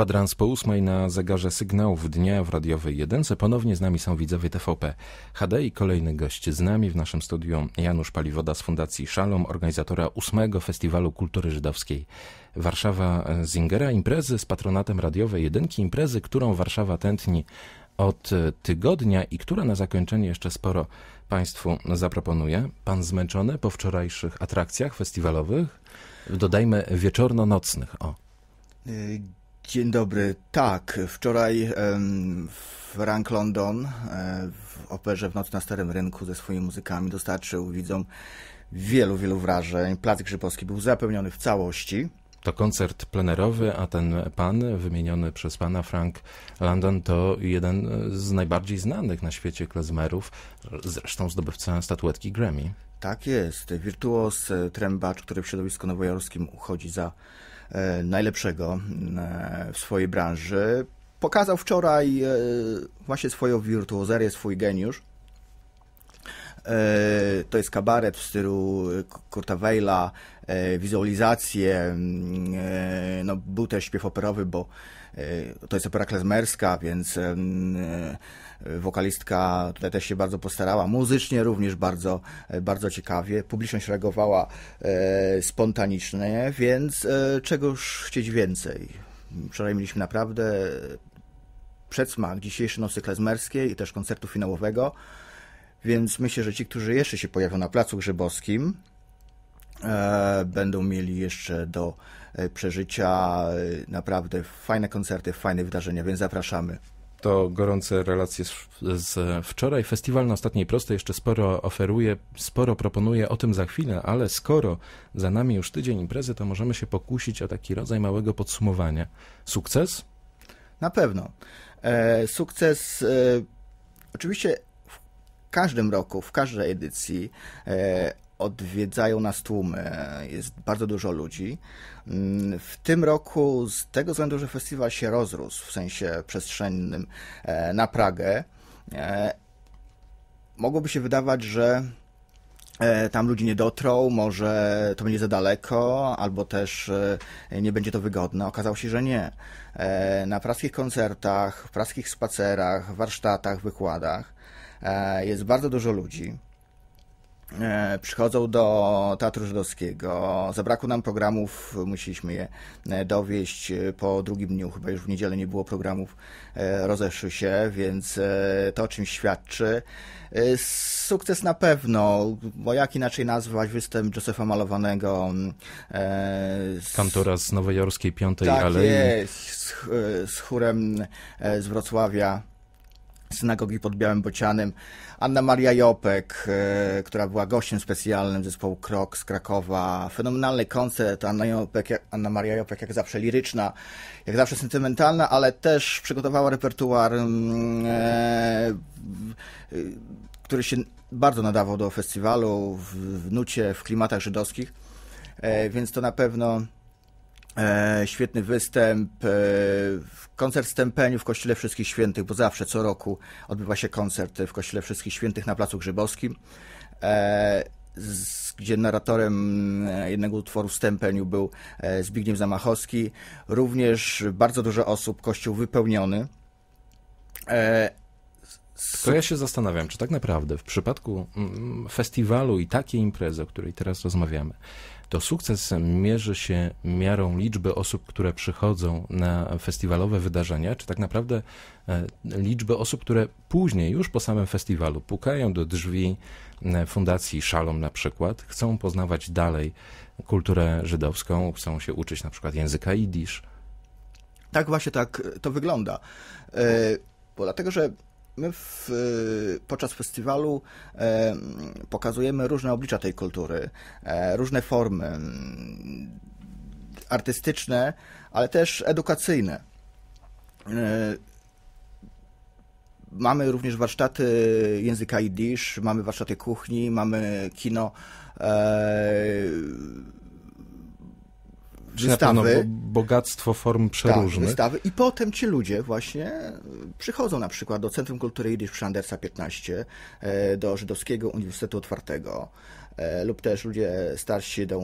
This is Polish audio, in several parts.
Kwadrans po ósmej na zegarze sygnałów dnia w radiowej jedynce. Ponownie z nami są widzowie TVP HD i kolejny gość z nami w naszym studiu Janusz Paliwoda z Fundacji Szalom, organizatora ósmego Festiwalu Kultury Żydowskiej Warszawa Zingera. Imprezy z patronatem radiowej jedynki, imprezy, którą Warszawa tętni od tygodnia i która na zakończenie jeszcze sporo Państwu zaproponuje. Pan zmęczony po wczorajszych atrakcjach festiwalowych? Dodajmy wieczorno-nocnych. O. Y, Dzień dobry. Tak, wczoraj Frank London e, w operze W Nocy na Starym Rynku ze swoimi muzykami dostarczył widzom wielu, wielu wrażeń. Plac Grzybowski był zapełniony w całości. To koncert plenerowy, a ten pan, wymieniony przez pana Frank London, to jeden z najbardziej znanych na świecie klezmerów, zresztą zdobywca statuetki Grammy. Tak jest. Wirtuos, e, trębacz, który w środowisku nowojorskim uchodzi za E, najlepszego e, w swojej branży. Pokazał wczoraj e, właśnie swoją wirtuozerię, swój geniusz. E, to jest kabaret w stylu e, Kurta e, wizualizacje, mm, no był też śpiew operowy, bo to jest opera klezmerska, więc wokalistka tutaj też się bardzo postarała, muzycznie również bardzo, bardzo ciekawie, publiczność reagowała spontanicznie, więc czegoż chcieć więcej. Wczoraj mieliśmy naprawdę przedsmak dzisiejszej nocy klezmerskiej i też koncertu finałowego. Więc myślę, że ci, którzy jeszcze się pojawią na Placu Grzybowskim, e, będą mieli jeszcze do e, przeżycia e, naprawdę fajne koncerty, fajne wydarzenia, więc zapraszamy to gorące relacje z, wczoraj. Festiwal na Ostatniej Prostej jeszcze sporo oferuje, sporo proponuje, o tym za chwilę, ale skoro za nami już tydzień imprezy, to możemy się pokusić o taki rodzaj małego podsumowania. Sukces? Na pewno. E, sukces. E, oczywiście każdym roku, w każdej edycji e, odwiedzają nas tłumy, jest bardzo dużo ludzi. Mm, w tym roku, z tego względu, że festiwal się rozrósł w sensie przestrzennym e, na Pragę, e, mogłoby się wydawać, że tam ludzi nie dotrą, może to będzie za daleko, albo też nie będzie to wygodne. Okazało się, że nie. Na praskich koncertach, praskich spacerach, warsztatach, wykładach E, jest bardzo dużo ludzi. E, przychodzą do Teatru Żydowskiego. Zabrakło nam programów, musieliśmy je e, dowieść po drugim dniu, chyba już w niedzielę nie było programów, rozeszły się, więc to o czym świadczy. Sukces na pewno, bo jak inaczej nazwać występ Josefa Malowanego. Mm, z... Kantora z Nowojorskiej Piątej tak Alei. Jest, z, z chórem z Wrocławia synagogi pod Białym Bocianem. Anna Maria Jopek, e, która była gościem specjalnym zespołu Krok z Krakowa. Fenomenalny koncert. Anna, Jopek, Anna Maria Jopek, jak zawsze liryczna, jak zawsze sentymentalna, ale też przygotowała repertuar, mm, e, który się bardzo nadawał do festiwalu w, w nucie, w klimatach żydowskich. E, więc to na pewno E, świetny występ, e, koncert w Stępeniu w Kościele Wszystkich Świętych, bo zawsze co roku odbywa się koncert w Kościele Wszystkich Świętych na Placu Grzybowskim, e, z, gdzie narratorem e, jednego utworu w Stępeniu był e, Zbigniew Zamachowski. Również bardzo dużo osób, kościół wypełniony e, co ja się zastanawiam, czy tak naprawdę w przypadku mm, festiwalu i takiej imprezy, o której teraz rozmawiamy, to sukces mierzy się miarą liczby osób, które przychodzą na festiwalowe wydarzenia, czy tak naprawdę e, liczby osób, które później, już po samym festiwalu, pukają do drzwi e, Fundacji Szalom na przykład, chcą poznawać dalej kulturę żydowską, chcą się uczyć na przykład języka jidysz. Tak właśnie tak to wygląda. E, bo dlatego, że my w, y, podczas festiwalu e, pokazujemy różne oblicza tej kultury, e, różne formy artystyczne, ale też edukacyjne. E, mamy również warsztaty języka jidysz, mamy warsztaty kuchni, mamy kino. E, wystawy. bogactwo form tak, przeróżnych. Tak, wystawy. I potem ci ludzie właśnie e, przychodzą na przykład do Centrum Kultury Jidysz przy Andersa 15, e, do Żydowskiego Uniwersytetu Otwartego, e, lub też ludzie starsi do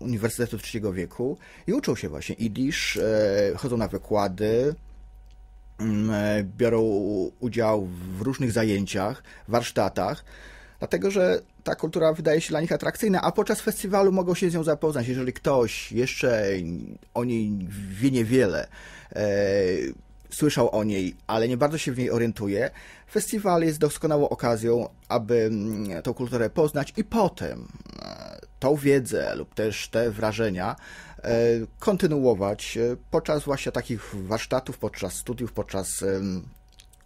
Uniwersytetu Trzeciego Wieku i uczą się właśnie Jidysz, chodzą na wykłady, mm, biorą udział w różnych zajęciach, warsztatach dlatego że ta kultura wydaje się dla nich atrakcyjna, a podczas festiwalu mogą się z nią zapoznać. Jeżeli ktoś jeszcze o niej wie niewiele, e, słyszał o niej, ale nie bardzo się w niej orientuje, festiwal jest doskonałą okazją, aby mm, tą kulturę poznać i potem e, tą wiedzę lub też te wrażenia e, kontynuować e, podczas właśnie takich warsztatów, podczas studiów, podczas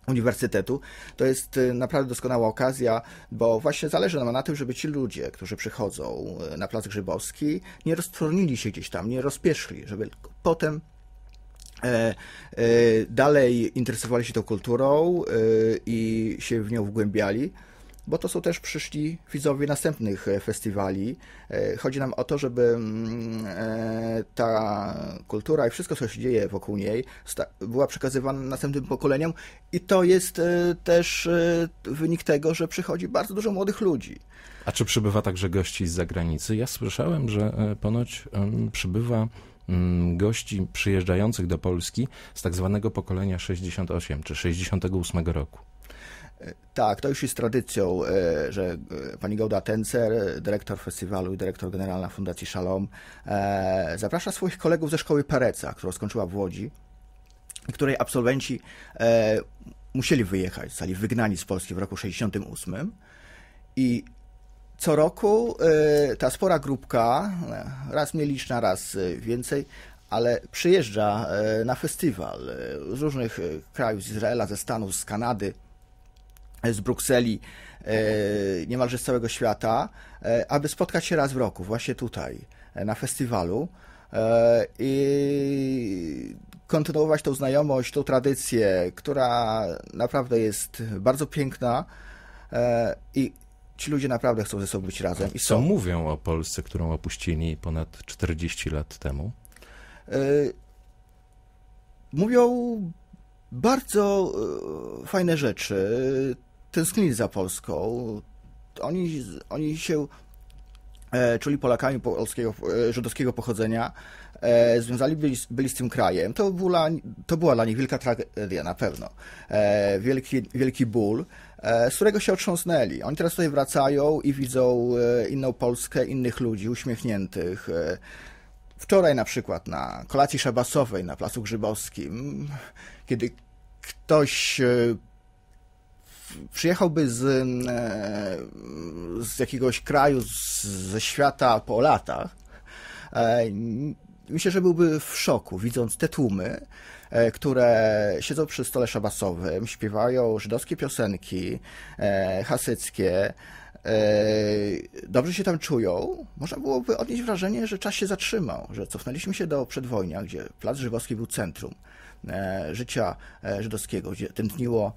uniwersytetu, to jest y, naprawdę doskonała okazja, bo właśnie zależy nam na tym, żeby ci ludzie, którzy przychodzą y, na Plac Grzybowski, nie roztronili się gdzieś tam, nie rozpieszli, żeby potem E, e, dalej interesowali się tą kulturą e, i się w nią wgłębiali bo to są też przyszli widzowie następnych e, festiwali. E, chodzi nam o to, żeby mm, e, ta kultura i wszystko, co się dzieje wokół niej, była przekazywana następnym pokoleniom, i to jest też wynik tego, że przychodzi bardzo dużo młodych ludzi. A czy przybywa także gości z zagranicy? Ja słyszałem, że ponoć przybywa mm, gości przyjeżdżających do Polski z tak zwanego pokolenia 68 czy 68 roku. Tak, to już jest tradycją, e, że e, pani Gauda Tencer, dyrektor festiwalu i dyrektor generalna Fundacji Shalom, e, zaprasza swoich kolegów ze szkoły Pereca, którą skończyła w Łodzi, której absolwenci musieli wyjechać, zostali wygnani z Polski w roku 1968 i co roku ta spora grupka, raz mniej liczna, raz więcej, ale przyjeżdża na festiwal z różnych krajów, z Izraela, ze Stanów, z Kanady – z Brukseli, e, niemalże z całego świata, e, aby spotkać się raz w roku, właśnie tutaj, e, na festiwalu i kontynuować tą znajomość, tą tradycję, która naprawdę jest bardzo piękna i ci ludzie naprawdę chcą ze sobą być razem. I Co są. mówią o Polsce, którą opuścili ponad 40 lat temu? Mówią bardzo fajne rzeczy tęsknili za Polską. Oni, oni się e, czuli Polakami polskiego, e, żydowskiego pochodzenia, e, związali byli, byli, z tym krajem. To była, to była dla nich wielka tragedia, na pewno. E, wielki, wielki ból, e, z którego się otrząsnęli. Oni teraz tutaj wracają i widzą e, inną Polskę, innych ludzi, uśmiechniętych. E, wczoraj na przykład na kolacji szabasowej na Placu Grzybowskim, kiedy ktoś przyjechałby z, e, z jakiegoś kraju, z, ze świata po latach, e, myślę, że byłby w szoku, widząc te tłumy, e, które siedzą przy stole szabasowym, śpiewają żydowskie piosenki, hasyckie, dobrze się tam czują, można byłoby odnieść wrażenie, że czas się zatrzymał, że cofnęliśmy się do przedwojnia, gdzie Plac Żywowski był centrum. E, życia e, żydowskiego, gdzie tętniło,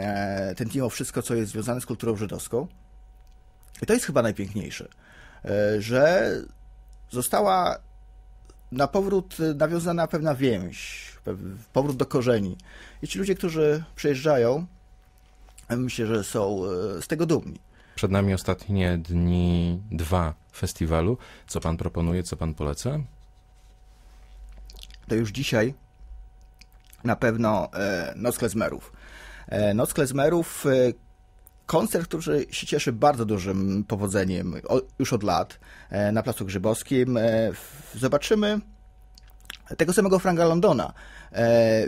e, tętniło wszystko, co jest związane z kulturą żydowską. I to jest chyba najpiękniejsze, że została na powrót nawiązana pewna więź, powrót do korzeni. I ci ludzie, którzy przyjeżdżają, myślę, że są z tego dumni. Przed nami ostatnie dni dwa festiwalu. Co pan proponuje, co pan poleca? To już dzisiaj na pewno e, Noc Klezmerów. E, Noc Klezmerów, e, koncert, który się cieszy bardzo dużym powodzeniem już od lat na Placu Grzybowskim. Zobaczymy tego samego Franka Londona,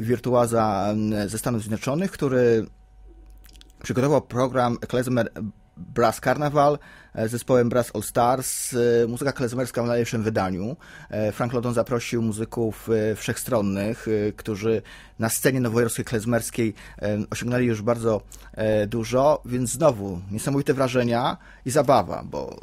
wirtuaza ze Stanów Zjednoczonych, który przygotował program Klezmer Brass Carnival e, z zespołem Brass All Stars, e, muzyka klezmerska w najlepszym wydaniu. E, Frank Lodon zaprosił muzyków wszechstronnych, którzy na scenie nowojorskiej klezmerskiej osiągnęli już bardzo dużo, więc znowu niesamowite wrażenia i zabawa, bo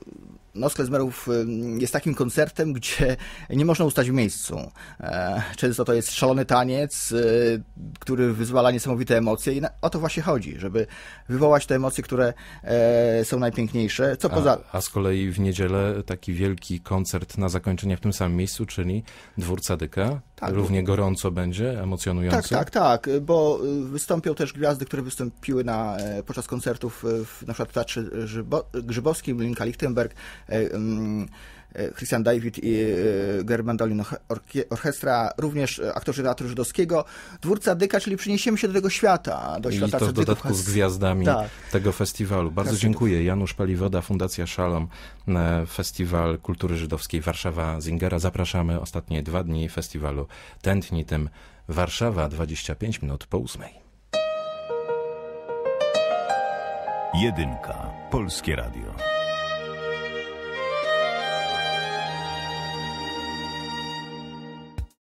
Noc Klezmerów y, jest takim koncertem, gdzie nie można ustać w miejscu. E, często to jest szalony taniec, y, który wyzwala niesamowite emocje i o to właśnie chodzi, żeby wywołać te emocje, które e, są najpiękniejsze. Co poza... a, a z kolei w niedzielę taki wielki koncert na zakończenie w tym samym miejscu, czyli Dwór Cadyka tak, równie bo... gorąco będzie, emocjonująco? Tak, tak, tak, bo y, wystąpią też gwiazdy, które wystąpiły na, e, podczas koncertów e, w, na przykład Teatrze Grzybowskim, Linka Lichtenberg, e, mm, E, Christian David i e, Germandolin Orchestra, również aktorzy Teatru Żydowskiego. Dwórca Dyka, czyli przyniesiemy się do tego świata, do I to w dodatku z gwiazdami tak. tego festiwalu. Bardzo dziękuję. Janusz Paliwoda, Fundacja Szalom, e, Festiwal Kultury Żydowskiej Warszawa Zingera. Zapraszamy ostatnie dwa dni festiwalu Tętni tym Warszawa, 25 minut po ósmej. Jedynka. Polskie Radio.